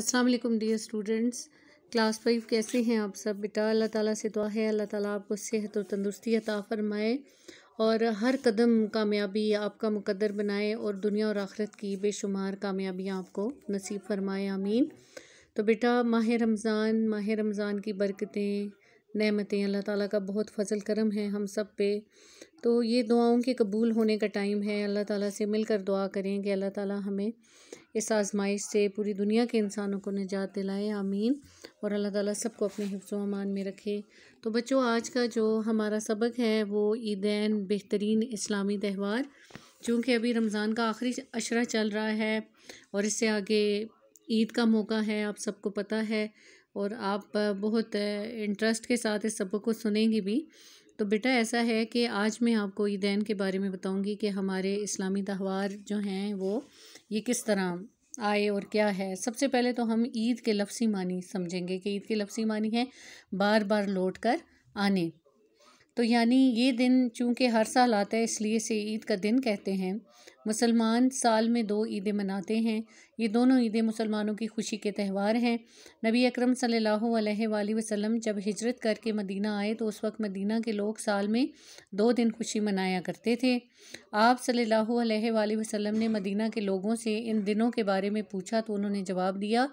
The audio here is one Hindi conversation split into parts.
अस्सलाम वालेकुम डियर स्टूडेंट्स क्लास फाइव कैसे हैं आप सब बेटा अल्लाह ताला से दुआ है अल्लाह ताला आपको सेहत और तंदुरुस्ती अता फरमाए और हर कदम कामयाबी आपका मुकद्दर बनाए और दुनिया और आखरत की बेशुमार कामयाबियाँ आपको नसीब फरमाए आमीन तो बेटा माह रमज़ान माह रमज़ान की बरकतें नमतें अल्लाह ताला का बहुत फजल करम है हम सब पे तो ये दुआओं के कबूल होने का टाइम है अल्लाह ताला से मिलकर दुआ करें कि अल्लाह ताला हमें इस आजमाइश से पूरी दुनिया के इंसानों को निजात दिलाए आमीन और अल्लाह ताला सबको अपने हिफ्जो अमान में रखे तो बच्चों आज का जो हमारा सबक है वो ईदैन बेहतरीन इस्लामी त्यौहार चूँकि अभी रमज़ान का आखिरी अशरा चल रहा है और इससे आगे ईद का मौका है आप सबको पता है और आप बहुत इंटरेस्ट के साथ इस सबक को सुनेंगे भी तो बेटा ऐसा है कि आज मैं आपको ईदैन के बारे में बताऊंगी कि हमारे इस्लामी त्यौहार जो हैं वो ये किस तरह आए और क्या है सबसे पहले तो हम ईद के लफ्सी मानी समझेंगे कि ईद के लफ्सी मानी है बार बार लौट कर आने तो यानी ये दिन चूँकि हर साल आता है इसलिए इसे ईद का दिन कहते हैं मुसलमान साल में दो ईदें मनाते हैं ये दोनों ईदें मुसलमानों की खुशी के त्यौहार हैं नबी अकरम सल्लल्लाहु अलैहि वसल्लम जब हिजरत करके मदीना आए तो उस वक्त मदीना के लोग साल में दो दिन खुशी मनाया करते थे आप सल्लल्लाहु अलैहि वसल्लम ने मदीना के लोगों से इन दिनों के बारे में पूछा तो उन्होंने जवाब दिया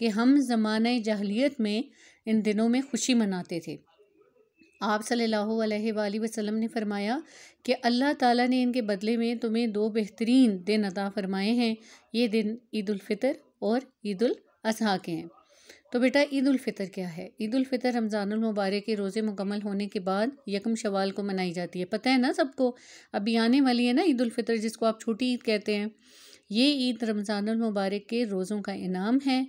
कि हम जमान जहलीत में इन दिनों में खुशी मनाते थे आप सल्लल्लाहु अलैहि वसल्लम ने फरमाया कि अल्लाह ताला ने इनके बदले में तुम्हें दो बेहतरीन दिन अदा फ़रमाए हैं ये दिन ईदालफ़ितर और ईदाजी के हैं तो बेटा ईदालफ़ितर क्या है ईदालफ़ितर रमज़ानमबारक के रोज़े मुकम्मल होने के बाद यकम शवाल को मनाई जाती है पता है ना सबको अभी आने वाली है ना ईदालफ़ितर जिसको आप छोटी ईद कहते हैं ये ईद रमज़ानमबारक के रोज़ों का इनाम है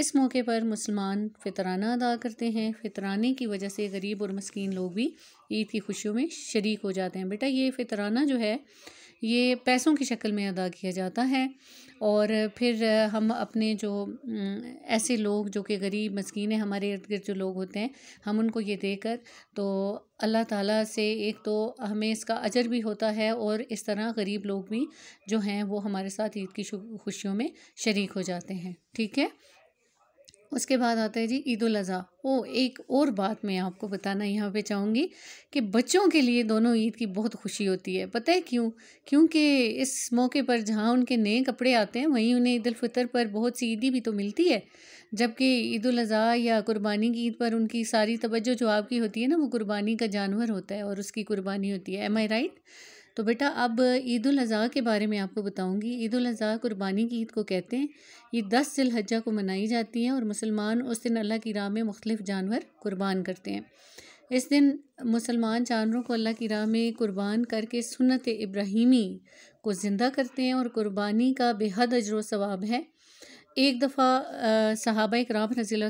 इस मौके पर मुसलमान फितराना अदा करते हैं फितराने की वजह से गरीब और मस्किन लोग भी ईद की खुशियों में शरीक हो जाते हैं बेटा ये फितराना जो है ये पैसों की शक्ल में अदा किया जाता है और फिर हम अपने जो ऐसे लोग जो कि गरीब मस्किन हैं हमारे इर्द गिर्द जो लोग होते हैं हम उनको ये देकर तो अल्लाह ताला से एक तो हमें इसका अजर भी होता है और इस तरह गरीब लोग भी जो हैं वो हमारे साथ ईद की खुशियों में शरीक हो जाते हैं ठीक है उसके बाद आता है जी ईद उल ओ एक और बात मैं आपको बताना यहाँ पे चाहूँगी कि बच्चों के लिए दोनों ईद की बहुत खुशी होती है पता है क्यों क्योंकि इस मौके पर जहाँ उनके नए कपड़े आते हैं वहीं उन्हें ईद फितर पर बहुत सी ईदी भी तो मिलती है जबकि ईद अजी या कुर्बानी की ईद पर उनकी सारी तवज्जो जो आपकी होती है ना वो कुर्बानी का जानवर होता है और उसकी कुर्बानी होती है एम आई राइट तो बेटा अब ईद अज़ी के बारे में आपको बताऊंगी ईद अज़ी कुर्बानी की ईद को कहते हैं ये दस जिलहजा को मनाई जाती है और मुसलमान उस दिन अल्लाह की राह में मुख्तफ जानवर कुर्बान करते हैं इस दिन मुसलमान जानवरों को अल्लाह की राह में कुर्बान करके सुनत इब्राहिमी को ज़िंदा करते हैं और कुर्बानी का बेहद अजर वाब है एक दफ़ा सहाबा कराम रज़ी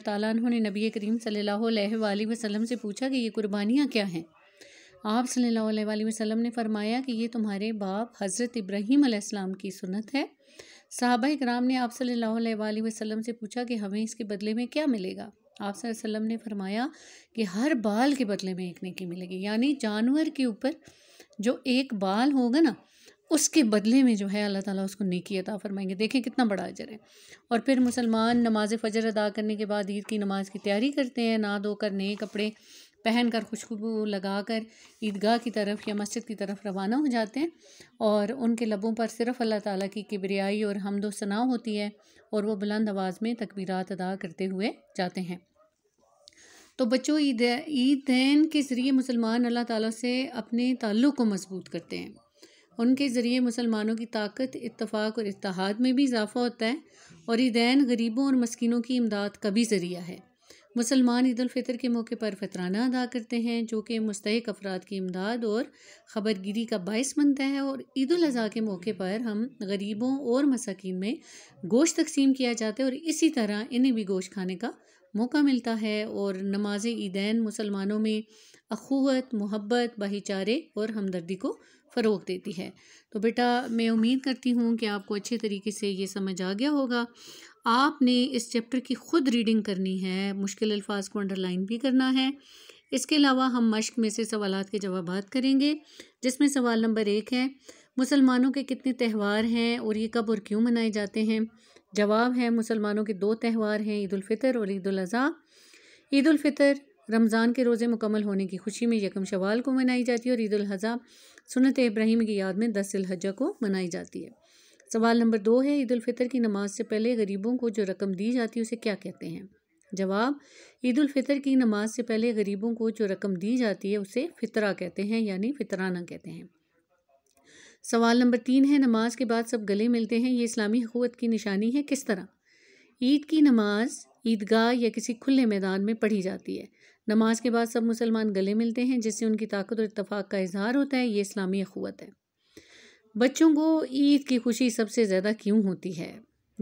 ने नबी करीम सल्लल्लाहु वसम से पूछा कि ये कुर्बानियाँ क्या हैं आप सल्लल्लाहु अलैहि वसल्लम ने फरमाया कि ये तुम्हारे बाप हज़रत इब्राहीम अलैहिस्सलाम की सुन्नत है साहबा कराम ने आप सल्लल्लाहु अलैहि वसल्लम से पूछा कि हमें इसके बदले में क्या मिलेगा आप वसल्लम ने फरमाया कि हर बाल के बदले में एक नेकी मिलेगी यानी जानवर के ऊपर जो एक बाल होगा ना उसके बदले में जो है अल्लाह ताला उसको नेकी अता फरमाएंगे देखें कितना बड़ा अजर है और फिर मुसलमान नमाज फ़जर अदा करने के बाद ईद की नमाज़ की तैयारी करते हैं ना धोकर नए कपड़े पहन कर खुशबू लगा कर ईदगाह की तरफ या मस्जिद की तरफ रवाना हो जाते हैं और उनके लबों पर सिर्फ़ अल्लाह ताला की किबरियाई और हमदो सना होती है और वो बुलंद आवाज़ में तकबीरत अदा करते हुए जाते हैं तो बच्चों ईद ईदैन के ज़रिए मुसलमान अल्लाह ताला से अपने ताल्लुक़ को मजबूत करते हैं उनके ज़रिए मुसलमानों की ताकत इतफ़ाक़ और इतहाद में भी इजाफा होता है और ईदैन गरीबों और मस्किनों की इमदाद का भी ज़रिया है मुसलमान ईद फ़ितर के मौके पर फतराना अदा करते हैं जो कि मुस्तक अफराद की इमदाद और ख़बरगिरी का बायस बनता है और ईद अज़ी के मौके पर हम गरीबों और मसाकिन में गोश्त तकसीम किया जाता है और इसी तरह इन्हें भी गोश्त खाने का मौका मिलता है और नमाज ईदैन मुसलमानों में अखूत मोहब्बत भाईचारे और हमदर्दी को फ़रोग देती है तो बेटा मैं उम्मीद करती हूँ कि आपको अच्छे तरीके से ये समझ आ गया होगा आपने इस चैप्टर की ख़ुद रीडिंग करनी है मुश्किल अल्फाज को अंडरलाइन भी करना है इसके अलावा हम मश्क में से सवाल के जवाब करेंगे जिसमें सवाल नंबर एक है मुसलमानों के कितने त्यौहार हैं और ये कब और क्यों मनाए जाते हैं जवाब है मुसलमानों के दो त्यौहार हैं ईदालफ़ितर और ईदाजी ईदालफ़ितर रमज़ान के रोज़े मुकम्मल होने की खुशी में यकम शवाल को मनाई जाती है और ईदाजी सुनत इब्राहिम की याद में दस अलहजा को मनाई जाती है सवाल नंबर दो है ईद फ़ितर की नमाज से पहले गरीबों को जो रकम दी जाती है उसे क्या कहते हैं जवाब ईद फ़ितर की नमाज से पहले गरीबों को जो रकम दी जाती है उसे फितरा कहते हैं यानी फितराना कहते हैं सवाल नंबर तीन है नमाज के बाद सब गले मिलते हैं ये इस्लामी हकूत की निशानी है किस तरह ईद की नमाज ईदगाह या किसी खुले मैदान में पढ़ी जाती है नमाज के बाद सब मुसलमान गले मिलते हैं जिससे उनकी ताकत और इतफाक़ का इजहार होता है ये इस्लामी अखवत है बच्चों को ईद की खुशी सबसे ज़्यादा क्यों होती है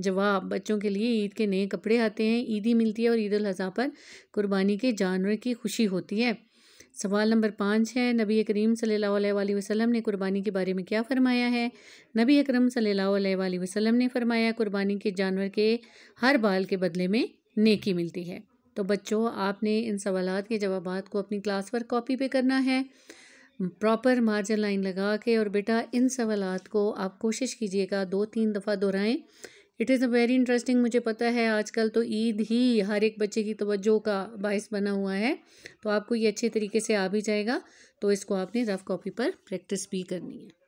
जवाब बच्चों के लिए ईद के नए कपड़े आते हैं ईदी मिलती है और ईद अजी पर कुर्बानी के जानवर की खुशी होती है सवाल नंबर पाँच है नबी करीम सल्ला वसलम ने कुर्बानी के बारे में क्या फ़रमाया है नबी अक्रम सल्ला वसलम ने फरमाया कुर्बानी के जानवर के हर बाल के बदले में नेकी मिलती है तो बच्चों आपने इन सवालत के जवाब को अपनी क्लास पर कॉपी पे करना है प्रॉपर मार्जिन लाइन लगा के और बेटा इन सवालत को आप कोशिश कीजिएगा दो तीन दफ़ा दोहराएं it is a very interesting मुझे पता है आजकल तो ईद ही हर एक बच्चे की तवज्जो का बायस बना हुआ है तो आपको ये अच्छे तरीके से आ भी जाएगा तो इसको आपने रफ़ कॉपी पर प्रैक्टिस भी करनी है